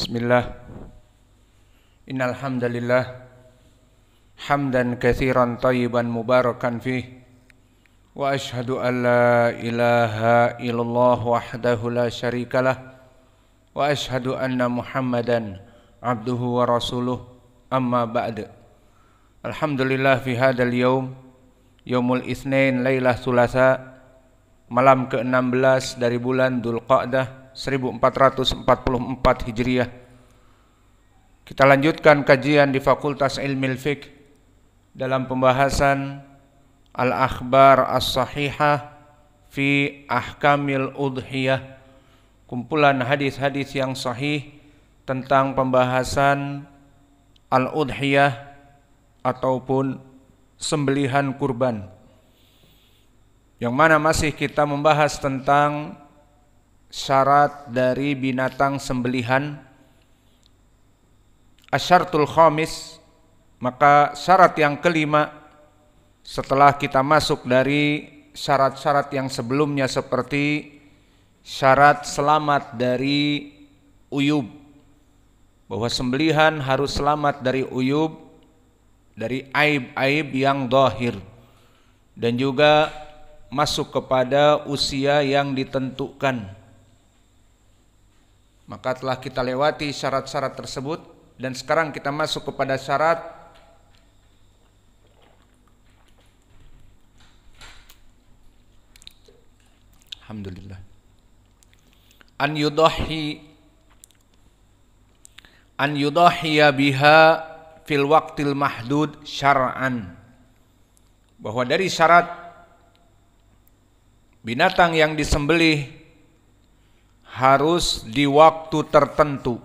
Bismillah Innal hamdan kathiran tayyiban mubarakan fi. wa ashhadu an la ilaha illallah wahdahu la syarikalah wa ashhadu anna Muhammadan abduhu wa rasuluh amma ba'd Alhamdulillah fi hadal yawm Yawmul isnain laylah sulasa malam ke-16 dari bulan Qa'dah 1444 Hijriah. Kita lanjutkan kajian di Fakultas Ilmu Fiqh dalam pembahasan Al-Akhbar As-Sahihah fi Ahkamil Udhiyah. Kumpulan hadis-hadis yang sahih tentang pembahasan Al-Udhiyah ataupun sembelihan kurban. Yang mana masih kita membahas tentang syarat dari binatang sembelihan asyartul khamis maka syarat yang kelima setelah kita masuk dari syarat-syarat yang sebelumnya seperti syarat selamat dari uyub bahwa sembelihan harus selamat dari uyub dari aib-aib yang dohir dan juga masuk kepada usia yang ditentukan maka telah kita lewati syarat-syarat tersebut dan sekarang kita masuk kepada syarat Alhamdulillah. An yudahi an yudahiya biha fil waqtil mahdud syar'an. Bahwa dari syarat binatang yang disembelih harus di waktu tertentu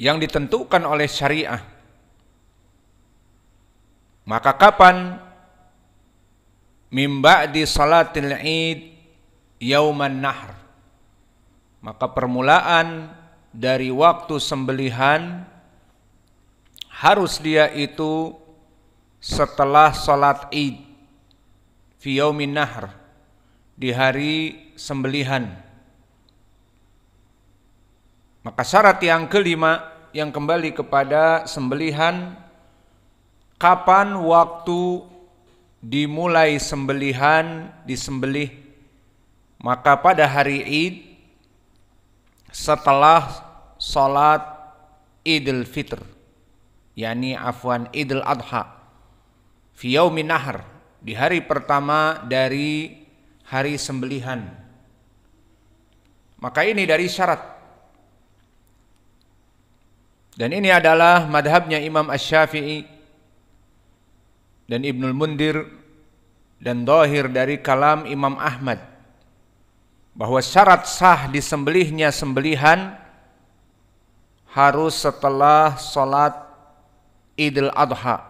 yang ditentukan oleh syariah. Maka kapan mimba di salatil id yauman nahr. Maka permulaan dari waktu sembelihan harus dia itu setelah salat id fi yaumin nahr di hari sembelihan. Maka syarat yang kelima yang kembali kepada sembelihan kapan waktu dimulai sembelihan disembelih maka pada hari Id setelah salat Idul Fitr yakni afwan Idul Adha fi minahar di hari pertama dari hari sembelihan maka ini dari syarat. Dan ini adalah madhabnya Imam Ash-Syafi'i dan Ibnul Mundir dan dohir dari kalam Imam Ahmad bahwa syarat sah disembelihnya sembelihan harus setelah sholat Idul Adha.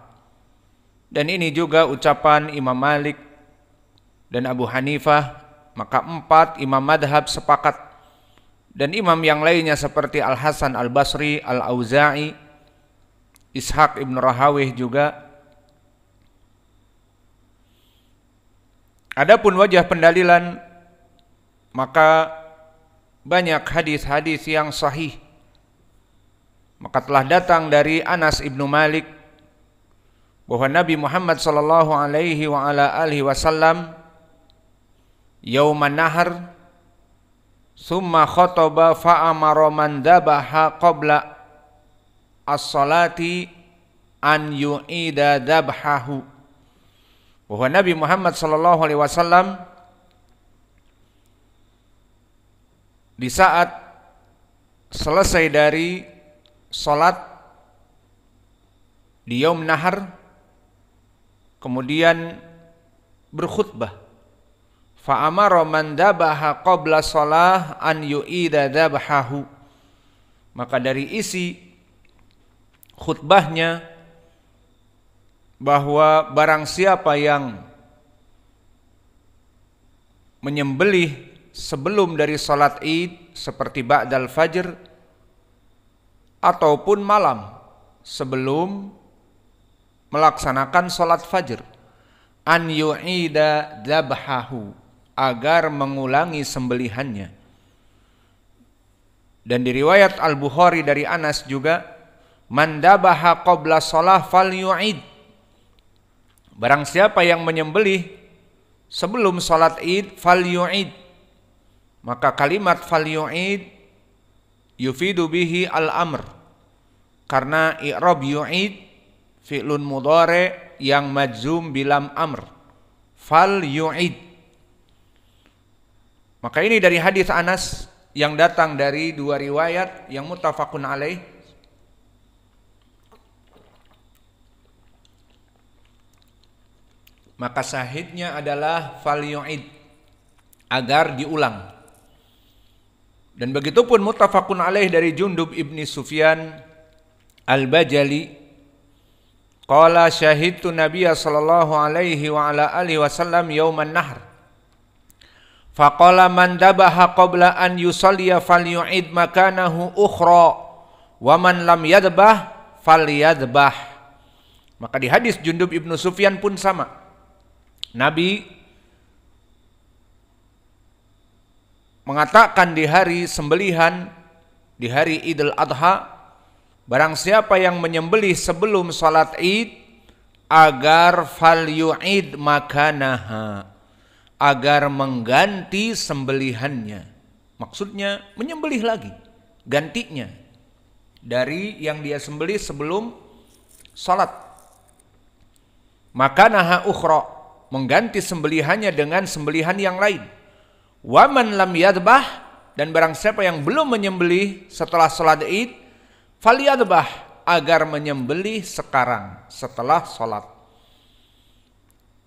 Dan ini juga ucapan Imam Malik dan Abu Hanifah, maka empat Imam Madhab sepakat dan imam yang lainnya seperti Al Hasan Al Basri, Al Auza'i, Ishaq ibn Rahawih juga. Adapun wajah pendalilan maka banyak hadis-hadis yang sahih. Maka telah datang dari Anas Ibn Malik bahwa Nabi Muhammad sallallahu alaihi wa ala alihi wasallam yauman nahar Summa khotoba fa'amara man dabaha qabla as-salati an yu'ida dabhahu. Bahwa Nabi Muhammad sallallahu alaihi wasallam di saat selesai dari salat di yaum nahar kemudian berkhutbah Fa'amaro man dabaha qabla sholah an yu'ida dabahahu. Maka dari isi khutbahnya bahwa barang siapa yang menyembelih sebelum dari sholat id seperti ba'dal fajr ataupun malam sebelum melaksanakan sholat fajr an yu'ida dabhahu agar mengulangi sembelihannya. Dan di riwayat Al-Bukhari dari Anas juga, "Man dabaha qabla fal Barang siapa yang menyembelih sebelum solat Id fal yuaid Maka kalimat falyu'id yufidu bihi al-amr. Karena i'rab yu'id fi'lun mudore yang majzum bilam amr. Fal yu'id maka ini dari hadis Anas yang datang dari dua riwayat yang mutafakun alaih maka sahidnya adalah fal agar diulang dan begitu pun mutafakun alaih dari Jundub ibni Sufyan al-Bajali qala syahidtu Nabiya sallallahu alaihi wa ala alihi wasallam yauman nahr Faqala man dabaha qabla an yusalliya falyu'id makanahu ukhra wa man lam yadbah falyadbah. Maka di hadis Jundub Ibnu Sufyan pun sama. Nabi mengatakan di hari sembelihan di hari Idul Adha barang siapa yang menyembelih sebelum salat Id agar falyu'id makanaha agar mengganti sembelihannya. Maksudnya menyembelih lagi, gantinya dari yang dia sembelih sebelum salat. Maka naha ukhra mengganti sembelihannya dengan sembelihan yang lain. Waman lam yadbah dan barang siapa yang belum menyembelih setelah salat Id, falyadbah agar menyembelih sekarang setelah salat.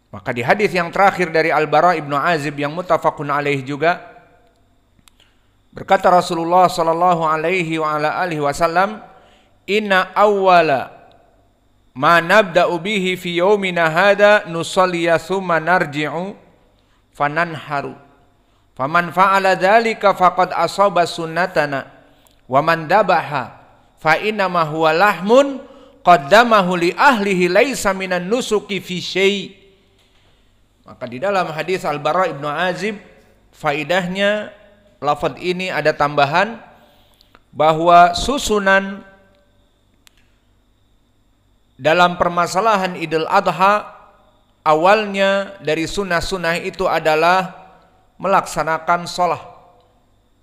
Maka di hadis yang terakhir dari Al-Bara Ibnu Azib yang mutafakun alaih juga berkata Rasulullah sallallahu alaihi wa ala alihi wasallam inna awwala ma nabda'u bihi fi yaumina hada nusalliya thumma narji'u fananharu faman fa'ala dhalika faqad asaba sunnatana wa man dabaha fa innama huwa lahmun qaddamahu li ahlihi laisa minan nusuki fi syai' Maka di dalam hadis Al-Bara Ibnu Azib faidahnya lafaz ini ada tambahan bahwa susunan dalam permasalahan Idul Adha awalnya dari sunnah-sunnah itu adalah melaksanakan sholat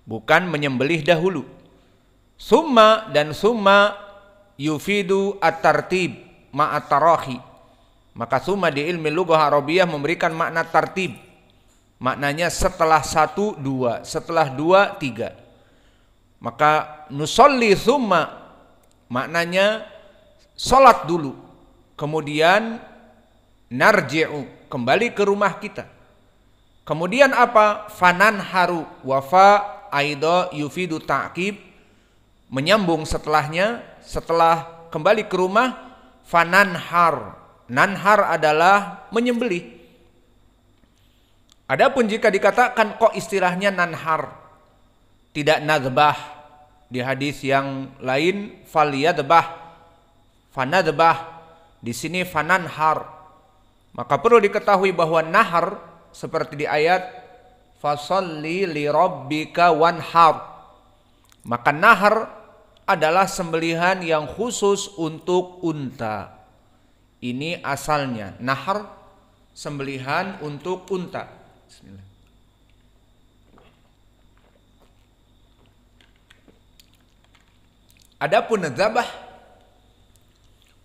bukan menyembelih dahulu summa dan summa yufidu at-tartib ma'at-tarahi maka summa di ilmi lugah Arabiyah memberikan makna tartib. Maknanya setelah satu dua, setelah dua tiga. Maka nusolli summa maknanya sholat dulu. Kemudian narji'u kembali ke rumah kita. Kemudian apa? Fanan haru wafa aido yufidu ta'kib menyambung setelahnya setelah kembali ke rumah fanan har Nanhar adalah menyembelih. Adapun jika dikatakan kok istilahnya nanhar tidak nadzbah di hadis yang lain fana debah di sini fananhar maka perlu diketahui bahwa nahar seperti di ayat fasalli li rabbika wanhar maka nahar adalah sembelihan yang khusus untuk unta ini asalnya nahar sembelihan untuk unta. Bismillah. Adapun zabah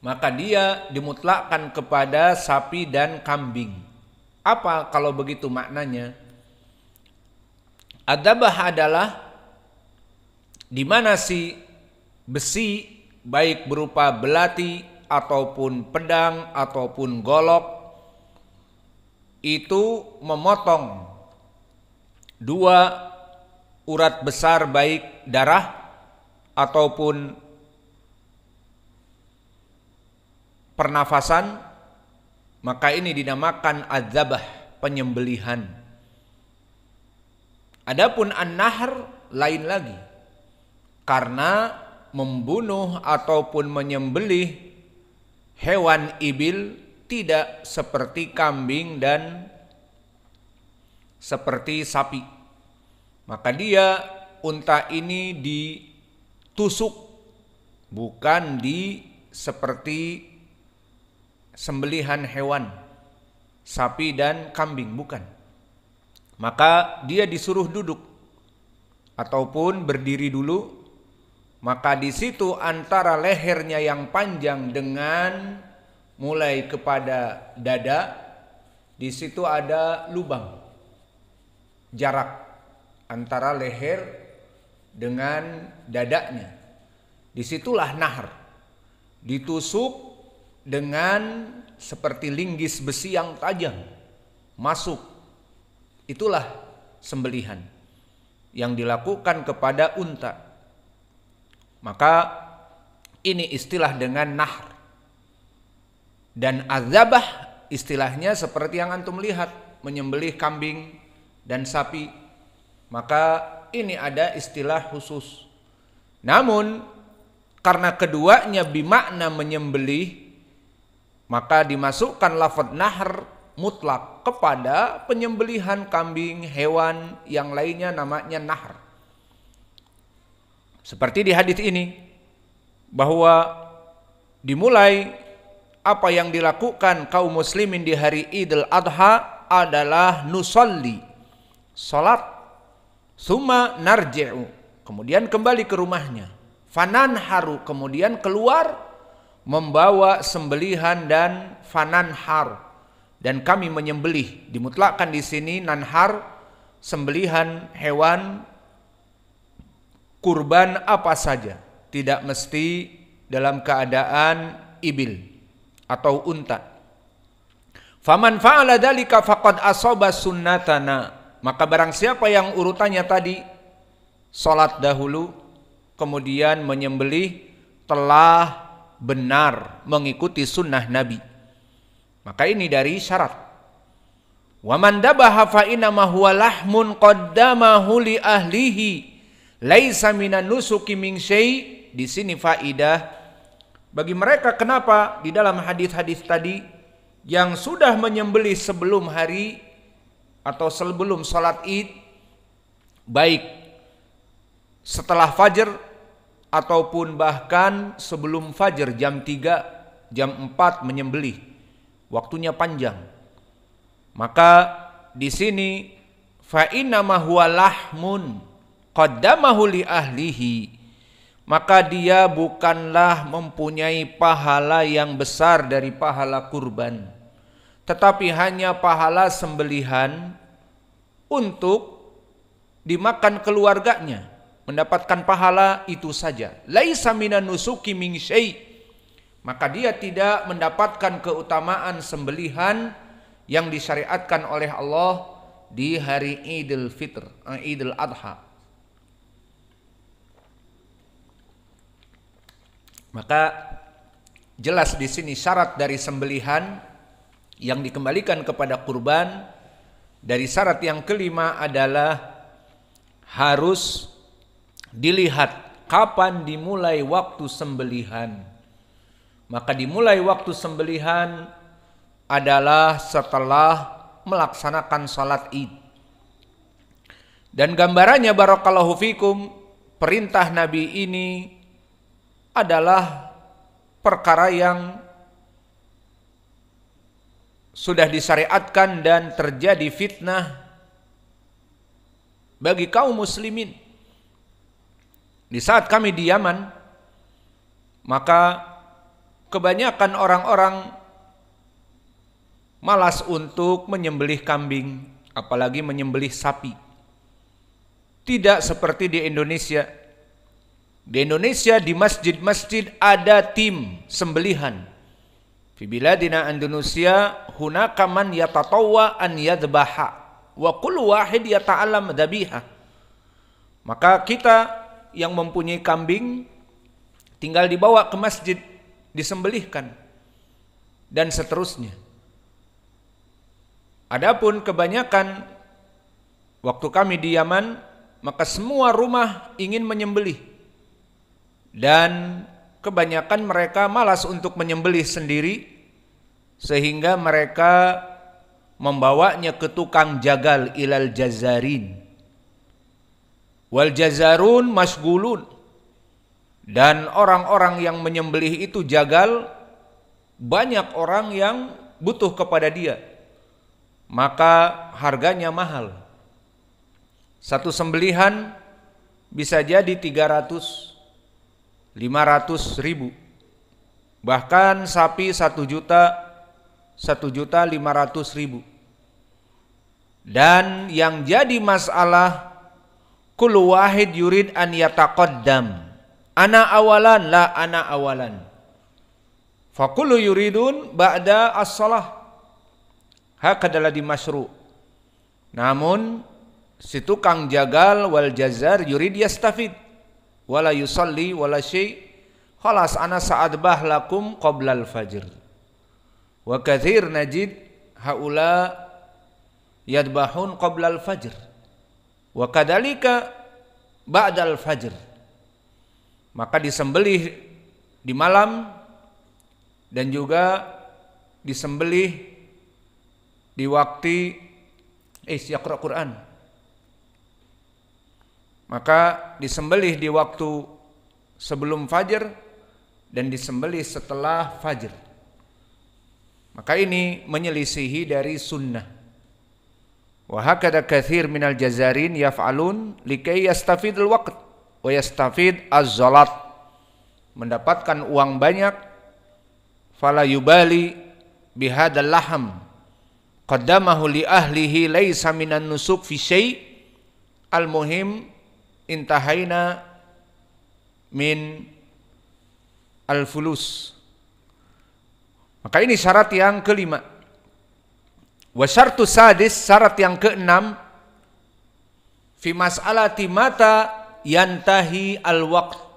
maka dia dimutlakkan kepada sapi dan kambing. Apa kalau begitu maknanya? Adabah adalah di mana si besi baik berupa belati ataupun pedang ataupun golok itu memotong dua urat besar baik darah ataupun pernafasan maka ini dinamakan azabah penyembelihan adapun an-nahr lain lagi karena membunuh ataupun menyembelih hewan ibil tidak seperti kambing dan seperti sapi. Maka dia unta ini ditusuk bukan di seperti sembelihan hewan sapi dan kambing bukan. Maka dia disuruh duduk ataupun berdiri dulu maka di situ antara lehernya yang panjang dengan mulai kepada dada, di situ ada lubang. Jarak antara leher dengan dadanya. Disitulah nahar. Ditusuk dengan seperti linggis besi yang tajam. Masuk. Itulah sembelihan yang dilakukan kepada unta maka ini istilah dengan nahr. Dan azabah istilahnya seperti yang antum lihat, menyembelih kambing dan sapi. Maka ini ada istilah khusus. Namun karena keduanya bimakna menyembelih, maka dimasukkan lafad nahr mutlak kepada penyembelihan kambing, hewan, yang lainnya namanya nahr. Seperti di hadis ini bahwa dimulai apa yang dilakukan kaum muslimin di hari Idul Adha adalah nusalli salat summa narji'u kemudian kembali ke rumahnya fanan haru kemudian keluar membawa sembelihan dan fanan har dan kami menyembelih dimutlakkan di sini nanhar sembelihan hewan kurban apa saja, tidak mesti dalam keadaan ibil atau unta. Faman fa'ala dalika faqad asaba sunnatana. Maka barang siapa yang urutannya tadi salat dahulu kemudian menyembelih telah benar mengikuti sunnah Nabi. Maka ini dari syarat. man dabaha fa inna ma huwa lahmun qaddamahu li ahlihi laisa minan nusuki min syai di sini faidah bagi mereka kenapa di dalam hadis-hadis tadi yang sudah menyembelih sebelum hari atau sebelum salat Id baik setelah fajar ataupun bahkan sebelum fajar jam 3 jam 4 menyembelih waktunya panjang maka di sini fa inna lahmun qaddamahu li ahlihi maka dia bukanlah mempunyai pahala yang besar dari pahala kurban tetapi hanya pahala sembelihan untuk dimakan keluarganya mendapatkan pahala itu saja laisa minan nusuki min maka dia tidak mendapatkan keutamaan sembelihan yang disyariatkan oleh Allah di hari Idul Fitr, eh, Idul Adha. Maka jelas di sini syarat dari sembelihan yang dikembalikan kepada kurban dari syarat yang kelima adalah harus dilihat kapan dimulai waktu sembelihan. Maka dimulai waktu sembelihan adalah setelah melaksanakan salat Id. Dan gambarannya barakallahu fikum perintah Nabi ini adalah perkara yang sudah disyariatkan dan terjadi fitnah bagi kaum muslimin. Di saat kami di Yaman, maka kebanyakan orang-orang malas untuk menyembelih kambing, apalagi menyembelih sapi. Tidak seperti di Indonesia di Indonesia di masjid-masjid ada tim sembelihan. Fibila dina Indonesia hunaka man yatatawwa an yadbaha wa kullu wahid yata'allam dhabiha. Maka kita yang mempunyai kambing tinggal dibawa ke masjid disembelihkan dan seterusnya. Adapun kebanyakan waktu kami di Yaman maka semua rumah ingin menyembelih dan kebanyakan mereka malas untuk menyembelih sendiri sehingga mereka membawanya ke tukang jagal ilal jazarin. Wal jazarun masgulun. Dan orang-orang yang menyembelih itu jagal banyak orang yang butuh kepada dia. Maka harganya mahal. Satu sembelihan bisa jadi 300 500 ribu bahkan sapi 1 juta 1 juta 500 ribu dan yang jadi masalah kullu wahid yurid an yataqaddam ana awalan la ana awalan fakulu yuridun ba'da as-salah hak adalah dimasru namun si tukang jagal wal jazar yurid yastafid wala yusalli wala syai khalas ana sa'adbah lakum qoblal fajr wa kathir najid haula yadbahun qoblal fajr wa kadalika ba'dal fajr maka disembelih di malam dan juga disembelih di waktu eh, siakra Quran maka disembelih di waktu sebelum fajar dan disembelih setelah fajar. Maka ini menyelisihi dari sunnah. Wa hakada kathir minal jazarin yaf'alun likai al waqt wa yastafid az-zalat. Mendapatkan uang banyak fala yubali bihadal laham qaddamahu li ahlihi laisa minan nusuk fi syai' al-muhim intahaina min al-fulus. Maka ini syarat yang kelima. Wa syartu sadis, syarat yang keenam, fi mas'alati mata yantahi al-waqt